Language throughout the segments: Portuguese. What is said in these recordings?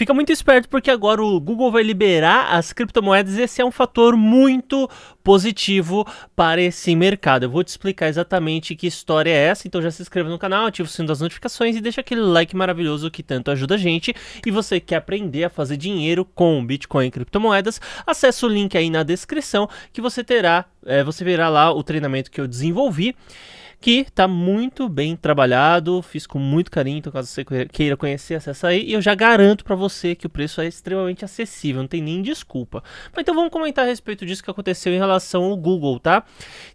Fica muito esperto porque agora o Google vai liberar as criptomoedas e esse é um fator muito positivo para esse mercado. Eu vou te explicar exatamente que história é essa, então já se inscreva no canal, ativa o sino das notificações e deixa aquele like maravilhoso que tanto ajuda a gente. E você quer aprender a fazer dinheiro com Bitcoin e criptomoedas, acesse o link aí na descrição que você terá, é, você verá lá o treinamento que eu desenvolvi que tá muito bem trabalhado, fiz com muito carinho, então caso você queira conhecer, acessa aí. E eu já garanto para você que o preço é extremamente acessível, não tem nem desculpa. Mas então vamos comentar a respeito disso que aconteceu em relação ao Google, tá?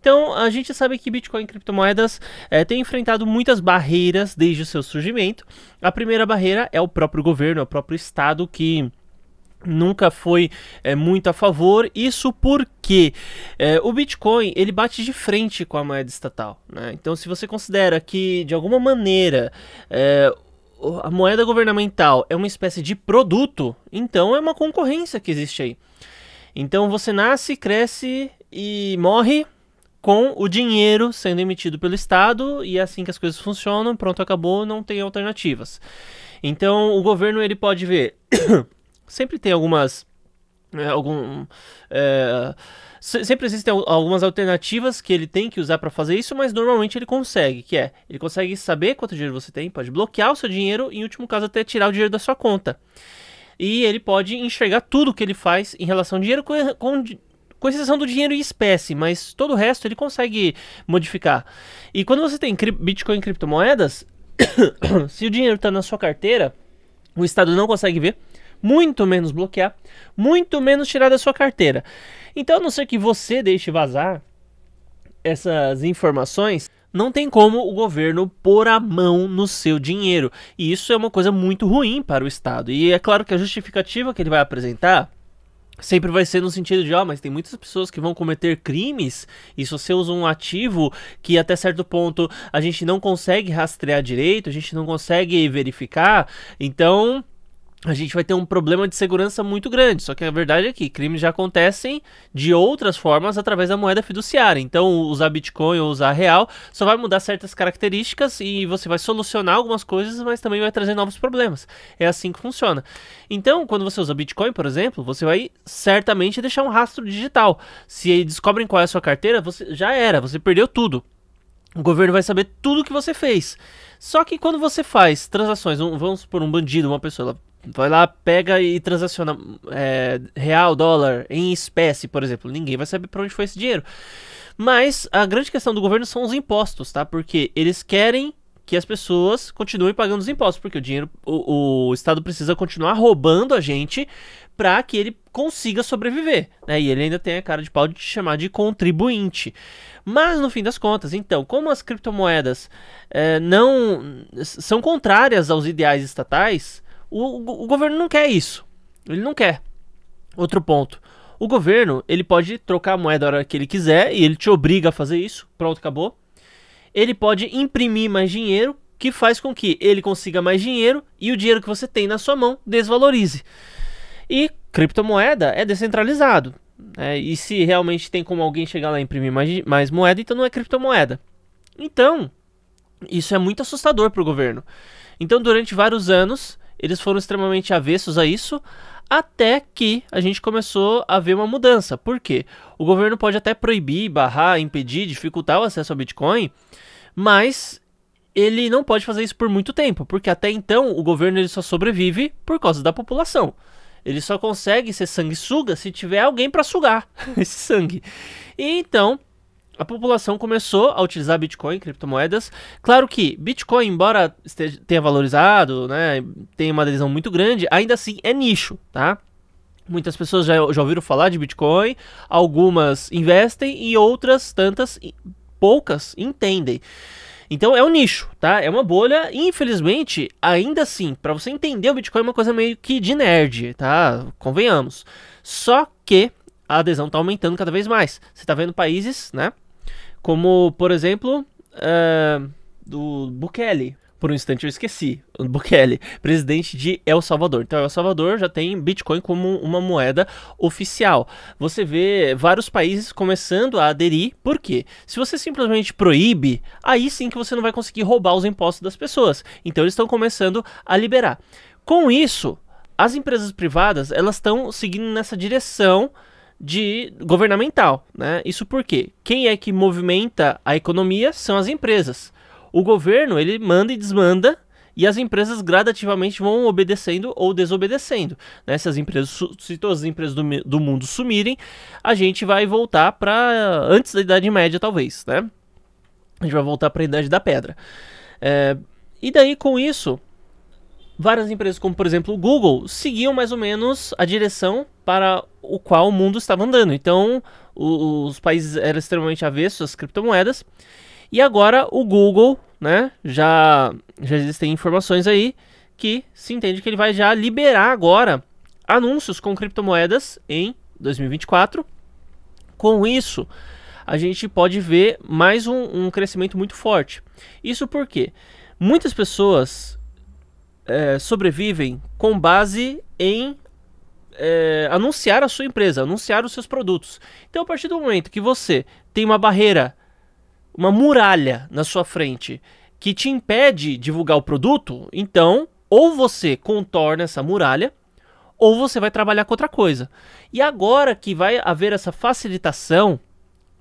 Então a gente sabe que Bitcoin e criptomoedas é, eh, tem enfrentado muitas barreiras desde o seu surgimento. A primeira barreira é o próprio governo, é o próprio Estado que nunca foi é, muito a favor. Isso porque é, o Bitcoin ele bate de frente com a moeda estatal. Né? Então, se você considera que de alguma maneira é, a moeda governamental é uma espécie de produto, então é uma concorrência que existe aí. Então você nasce, cresce e morre com o dinheiro sendo emitido pelo Estado e é assim que as coisas funcionam, pronto, acabou, não tem alternativas. Então o governo ele pode ver sempre tem algumas. É, algum, é, sempre existem algumas alternativas que ele tem que usar para fazer isso, mas normalmente ele consegue, que é, ele consegue saber quanto dinheiro você tem, pode bloquear o seu dinheiro e, em último caso, até tirar o dinheiro da sua conta. E ele pode enxergar tudo que ele faz em relação ao dinheiro, com, com, com exceção do dinheiro em espécie, mas todo o resto ele consegue modificar. E quando você tem Bitcoin e criptomoedas, se o dinheiro está na sua carteira, o Estado não consegue ver, muito menos bloquear, muito menos tirar da sua carteira. Então, a não ser que você deixe vazar essas informações, não tem como o governo pôr a mão no seu dinheiro. E isso é uma coisa muito ruim para o Estado. E é claro que a justificativa que ele vai apresentar sempre vai ser no sentido de, ó, oh, mas tem muitas pessoas que vão cometer crimes, e se você usa um ativo que até certo ponto a gente não consegue rastrear direito, a gente não consegue verificar, então a gente vai ter um problema de segurança muito grande. Só que a verdade é que crimes já acontecem de outras formas através da moeda fiduciária. Então, usar Bitcoin ou usar real só vai mudar certas características e você vai solucionar algumas coisas, mas também vai trazer novos problemas. É assim que funciona. Então, quando você usa Bitcoin, por exemplo, você vai certamente deixar um rastro digital. Se descobrem qual é a sua carteira, você já era, você perdeu tudo. O governo vai saber tudo o que você fez. Só que quando você faz transações, um, vamos por um bandido, uma pessoa, ela Vai lá, pega e transaciona é, real, dólar, em espécie, por exemplo. Ninguém vai saber para onde foi esse dinheiro. Mas a grande questão do governo são os impostos, tá? Porque eles querem que as pessoas continuem pagando os impostos, porque o dinheiro, o, o Estado precisa continuar roubando a gente para que ele consiga sobreviver, né? E ele ainda tem a cara de pau de te chamar de contribuinte. Mas no fim das contas, então, como as criptomoedas é, não são contrárias aos ideais estatais, o, o, o governo não quer isso. Ele não quer. Outro ponto. O governo, ele pode trocar a moeda a hora que ele quiser e ele te obriga a fazer isso. Pronto, acabou. Ele pode imprimir mais dinheiro, que faz com que ele consiga mais dinheiro e o dinheiro que você tem na sua mão desvalorize. E criptomoeda é descentralizado. Né? E se realmente tem como alguém chegar lá e imprimir mais, mais moeda, então não é criptomoeda. Então, isso é muito assustador para o governo. Então, durante vários anos, eles foram extremamente avessos a isso, até que a gente começou a ver uma mudança. Por quê? O governo pode até proibir, barrar, impedir, dificultar o acesso ao Bitcoin, mas ele não pode fazer isso por muito tempo, porque até então o governo ele só sobrevive por causa da população. Ele só consegue ser sanguessuga se tiver alguém para sugar esse sangue. E então a população começou a utilizar Bitcoin, criptomoedas. Claro que Bitcoin, embora esteja, tenha valorizado, né, tenha uma adesão muito grande, ainda assim é nicho, tá? Muitas pessoas já, já ouviram falar de Bitcoin, algumas investem e outras tantas, poucas, entendem. Então é um nicho, tá? É uma bolha. E, infelizmente, ainda assim, para você entender o Bitcoin é uma coisa meio que de nerd, tá? Convenhamos. Só que a adesão está aumentando cada vez mais. Você está vendo países, né? Como, por exemplo, uh, do Bukele. Por um instante eu esqueci, o Bukele, presidente de El Salvador. Então, El Salvador já tem Bitcoin como uma moeda oficial. Você vê vários países começando a aderir, por quê? Se você simplesmente proíbe, aí sim que você não vai conseguir roubar os impostos das pessoas. Então, eles estão começando a liberar. Com isso, as empresas privadas elas estão seguindo nessa direção de governamental, né? Isso porque quem é que movimenta a economia são as empresas. O governo ele manda e desmanda e as empresas gradativamente vão obedecendo ou desobedecendo. Né? Se as empresas, se todas as empresas do, do mundo sumirem, a gente vai voltar para antes da Idade Média talvez, né? A gente vai voltar para a Idade da Pedra. É, e daí com isso várias empresas, como por exemplo o Google, seguiam mais ou menos a direção para o qual o mundo estava andando. Então, o, os países eram extremamente avessos às criptomoedas. E agora o Google, né, já, já existem informações aí que se entende que ele vai já liberar agora anúncios com criptomoedas em 2024. Com isso, a gente pode ver mais um, um crescimento muito forte. Isso porque muitas pessoas é, sobrevivem com base em é, anunciar a sua empresa, anunciar os seus produtos. Então, a partir do momento que você tem uma barreira, uma muralha na sua frente que te impede de divulgar o produto, então ou você contorna essa muralha ou você vai trabalhar com outra coisa. E agora que vai haver essa facilitação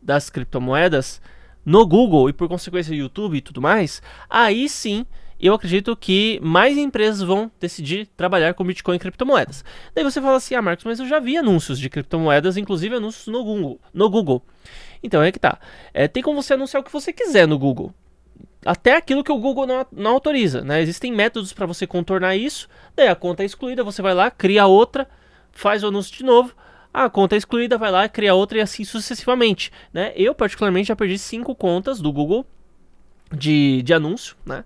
das criptomoedas no Google e por consequência YouTube e tudo mais, aí sim eu acredito que mais empresas vão decidir trabalhar com Bitcoin e criptomoedas. Daí você fala assim, ah, Marcos, mas eu já vi anúncios de criptomoedas, inclusive anúncios no Google. No Google. Então é que tá. É, tem como você anunciar o que você quiser no Google. Até aquilo que o Google não, não autoriza, né? Existem métodos para você contornar isso. Daí a conta é excluída, você vai lá, cria outra, faz o anúncio de novo. A conta é excluída, vai lá, cria outra e assim sucessivamente, né? Eu particularmente já perdi cinco contas do Google de, de anúncio, né?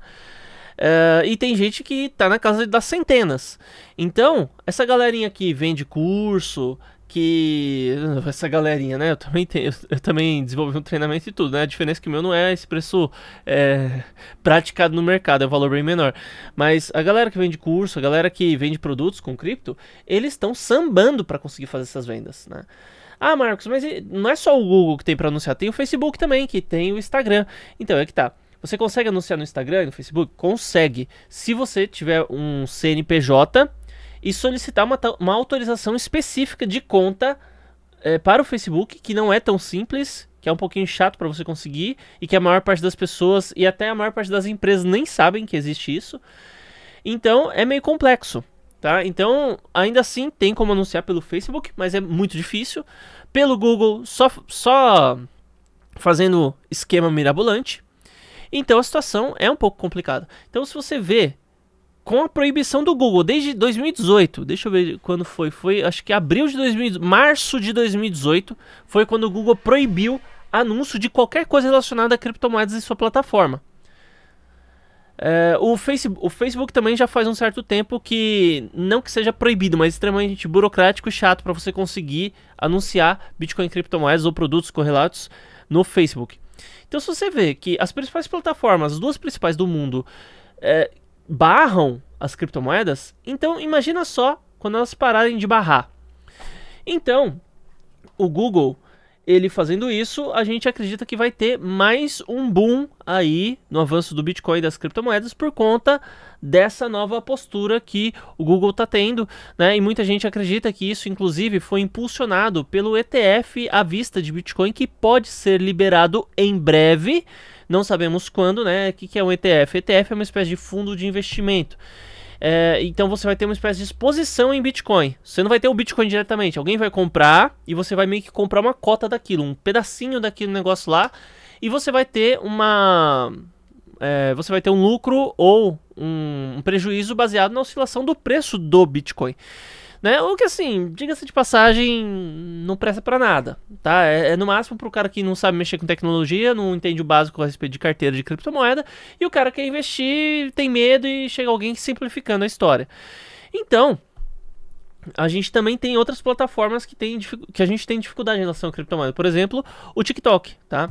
Uh, e tem gente que tá na casa das centenas. Então, essa galerinha que vende curso, que. Essa galerinha, né? Eu também tenho, eu também desenvolvi um treinamento e tudo, né? A diferença é que o meu não é esse preço é, praticado no mercado, é um valor bem menor. Mas a galera que vende curso, a galera que vende produtos com cripto, eles estão sambando para conseguir fazer essas vendas, né? Ah, Marcos, mas não é só o Google que tem para anunciar, tem o Facebook também, que tem o Instagram. Então é que tá. Você consegue anunciar no Instagram e no Facebook? Consegue. Se você tiver um CNPJ e solicitar uma, uma autorização específica de conta é, para o Facebook, que não é tão simples, que é um pouquinho chato para você conseguir e que a maior parte das pessoas e até a maior parte das empresas nem sabem que existe isso. Então é meio complexo, tá? Então ainda assim tem como anunciar pelo Facebook, mas é muito difícil. Pelo Google, só, só fazendo esquema mirabolante. Então a situação é um pouco complicada. Então se você vê com a proibição do Google desde 2018, deixa eu ver quando foi, foi acho que abril de 2018, março de 2018 foi quando o Google proibiu anúncio de qualquer coisa relacionada a criptomoedas em sua plataforma. É, o, Facebook, o, Facebook, também já faz um certo tempo que, não que seja proibido, mas extremamente burocrático e chato para você conseguir anunciar Bitcoin criptomoedas ou produtos correlatos no Facebook. Então, se você vê que as principais plataformas, as duas principais do mundo, é, barram as criptomoedas, então imagina só quando elas pararem de barrar. Então, o Google ele fazendo isso, a gente acredita que vai ter mais um boom aí no avanço do Bitcoin e das criptomoedas por conta dessa nova postura que o Google está tendo, né? E muita gente acredita que isso, inclusive, foi impulsionado pelo ETF à vista de Bitcoin que pode ser liberado em breve. Não sabemos quando, né? O que é um ETF? ETF é uma espécie de fundo de investimento. É, então você vai ter uma espécie de exposição em Bitcoin. Você não vai ter o Bitcoin diretamente. Alguém vai comprar e você vai meio que comprar uma cota daquilo, um pedacinho daquele negócio lá. E você vai ter uma. É, você vai ter um lucro ou um, um prejuízo baseado na oscilação do preço do Bitcoin. Né? O que assim, diga-se de passagem, não presta para nada, tá? É, é, no máximo pro cara que não sabe mexer com tecnologia, não entende o básico a respeito de carteira de criptomoeda, e o cara quer investir, tem medo e chega alguém simplificando a história. Então, a gente também tem outras plataformas que, tem, que a gente tem dificuldade em relação à criptomoeda. Por exemplo, o TikTok, tá?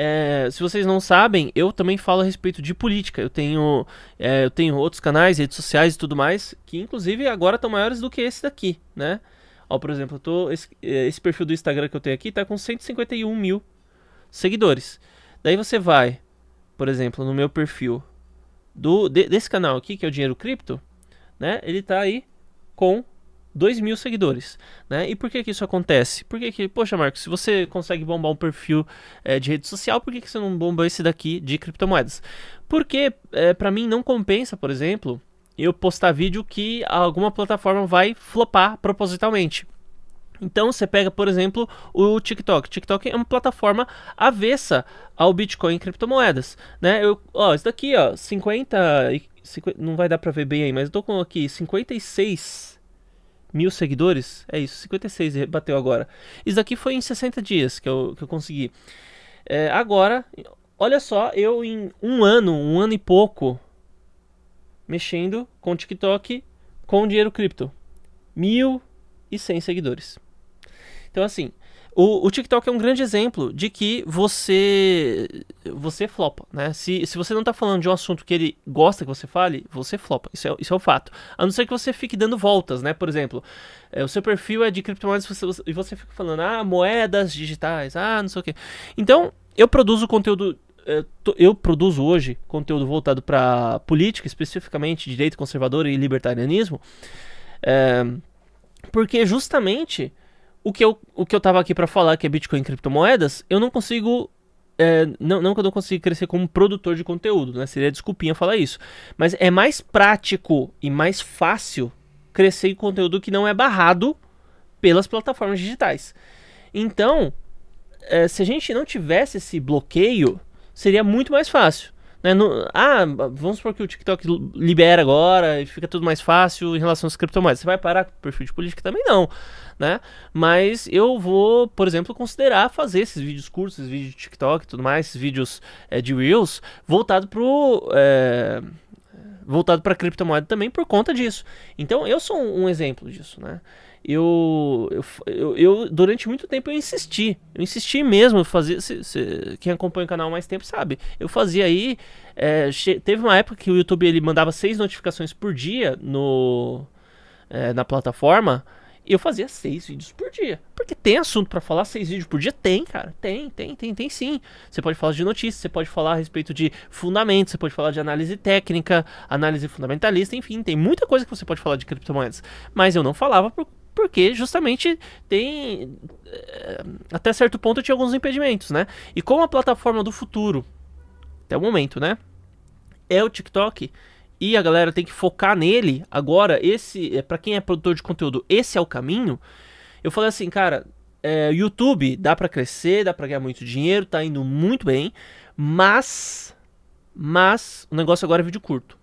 É, se vocês não sabem, eu também falo a respeito de política. Eu tenho, é, eu tenho outros canais, redes sociais e tudo mais, que inclusive agora estão maiores do que esse daqui, né? Ó, por exemplo, eu tô, esse, é, esse perfil do Instagram que eu tenho aqui tá com 151 mil seguidores. Daí você vai, por exemplo, no meu perfil do, de, desse canal aqui, que é o Dinheiro Cripto, né? Ele tá aí com 2 mil seguidores, né? E por que que isso acontece? Por que que, poxa Marcos, se você consegue bombar um perfil é, de rede social, por que que você não bomba esse daqui de criptomoedas? Porque, é, eh, para mim, não compensa, por exemplo, eu postar vídeo que alguma plataforma vai flopar propositalmente. Então você pega, por exemplo, o TikTok. TikTok é uma plataforma avessa ao Bitcoin e criptomoedas, né? Eu, ó, isso daqui, ó, 50, 50 não vai dar para ver bem aí, mas eu tô com aqui 56 mil seguidores? É isso, 56 eh, bateu agora. Isso aqui foi em 60 dias que eu, que eu consegui. É, agora, olha só, eu em um ano, um ano e pouco, mexendo com TikTok com dinheiro cripto. cem seguidores. Então, assim, o, o, TikTok é um grande exemplo de que você você flopa, né? Se, se você não tá falando de um assunto que ele gosta que você fale, você flopa. Isso é, isso é o fato. A não ser que você fique dando voltas, né? Por exemplo, é, o seu perfil é de criptomoedas você, você, e você fica falando, ah, moedas digitais, ah, não sei o quê. Então, eu produzo conteúdo é, eu produzo hoje conteúdo voltado para política, especificamente direito conservador e libertarianismo, é, porque justamente o que eu, o que eu tava aqui para falar, que é Bitcoin e criptomoedas, eu não consigo. É, não, não que eu não consiga crescer como produtor de conteúdo, né? Seria desculpinha falar isso. Mas é mais prático e mais fácil crescer em conteúdo que não é barrado pelas plataformas digitais. Então, é, se a gente não tivesse esse bloqueio, seria muito mais fácil. Né, no, ah, vamos supor que o TikTok libera agora e fica tudo mais fácil em relação às criptomoedas. Você vai parar com o perfil de política? Também não, né? Mas eu vou, por exemplo, considerar fazer esses vídeos curtos, esses vídeos de TikTok e tudo mais, esses vídeos é, de Reels, voltado pro... É, voltado para criptomoeda também por conta disso. Então eu sou um, um exemplo disso, né? eu, eu, eu, durante muito tempo eu insisti, eu insisti mesmo, fazer. se, se, quem acompanha o canal mais tempo sabe, eu fazia aí, é, teve uma época que o YouTube ele mandava seis notificações por dia no, é, na plataforma, eu fazia seis vídeos por dia, porque tem assunto para falar seis vídeos por dia, tem, cara, tem, tem, tem, tem sim. Você pode falar de notícias, você pode falar a respeito de fundamentos, você pode falar de análise técnica, análise fundamentalista, enfim, tem muita coisa que você pode falar de criptomoedas, mas eu não falava por porque justamente tem eh, até certo ponto tinha alguns impedimentos, né? E como a plataforma do futuro até o momento, né? É o TikTok e a galera tem que focar nele agora. Esse, eh, para quem é produtor de conteúdo, esse é o caminho. Eu falei assim, cara, é, YouTube dá para crescer, dá para ganhar muito dinheiro, tá indo muito bem, mas, mas o negócio agora é vídeo curto.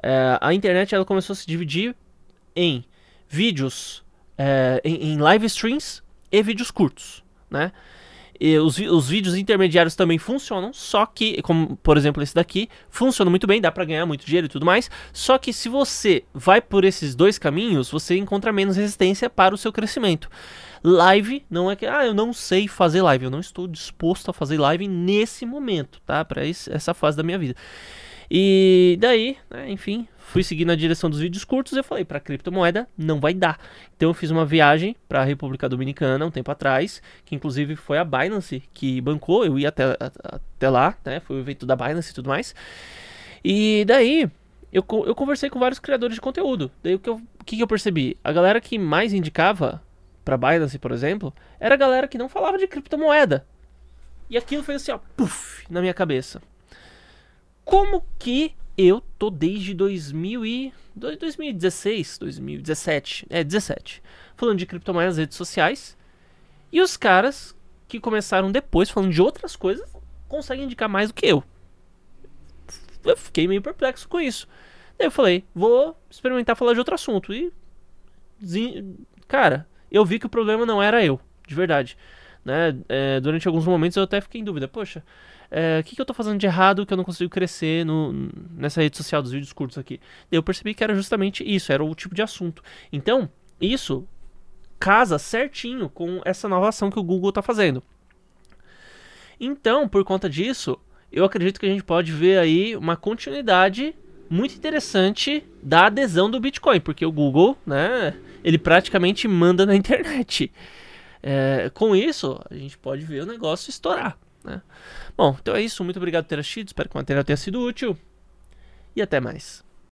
É, a internet ela começou a se dividir em vídeos é, em, em, live streams e vídeos curtos, né? E os, os vídeos intermediários também funcionam, só que, como por exemplo esse daqui, funciona muito bem, dá para ganhar muito dinheiro e tudo mais. Só que se você vai por esses dois caminhos, você encontra menos resistência para o seu crescimento. Live não é que, ah, eu não sei fazer live, eu não estou disposto a fazer live nesse momento, tá? Para essa fase da minha vida. E daí, né, enfim, fui seguindo a direção dos vídeos curtos e eu falei, para criptomoeda não vai dar. Então eu fiz uma viagem para a República Dominicana um tempo atrás, que inclusive foi a Binance que bancou, eu ia até, até lá, né? Foi o evento da Binance e tudo mais. E daí eu, eu conversei com vários criadores de conteúdo. Daí o que eu, o que eu percebi? A galera que mais indicava para Binance, por exemplo, era a galera que não falava de criptomoeda. E aquilo fez assim, ó, puff, na minha cabeça. Como que eu tô desde 2000 e 2016, 2017, é 17, falando de criptomoedas nas redes sociais. E os caras que começaram depois falando de outras coisas conseguem indicar mais do que eu. Eu fiquei meio perplexo com isso. Daí eu falei, vou experimentar falar de outro assunto. E. Cara, eu vi que o problema não era eu, de verdade. Né? É, durante alguns momentos eu até fiquei em dúvida, poxa, é, o que, que, eu tô fazendo de errado que eu não consigo crescer no, nessa rede social dos vídeos curtos aqui? Eu percebi que era justamente isso, era o tipo de assunto. Então, isso casa certinho com essa nova ação que o Google tá fazendo. Então, por conta disso, eu acredito que a gente pode ver aí uma continuidade muito interessante da adesão do Bitcoin, porque o Google, né, ele praticamente manda na internet. É, com isso, a gente pode ver o negócio estourar. Né? Bom, então é isso. Muito obrigado por ter assistido. Espero que o material tenha sido útil. E até mais.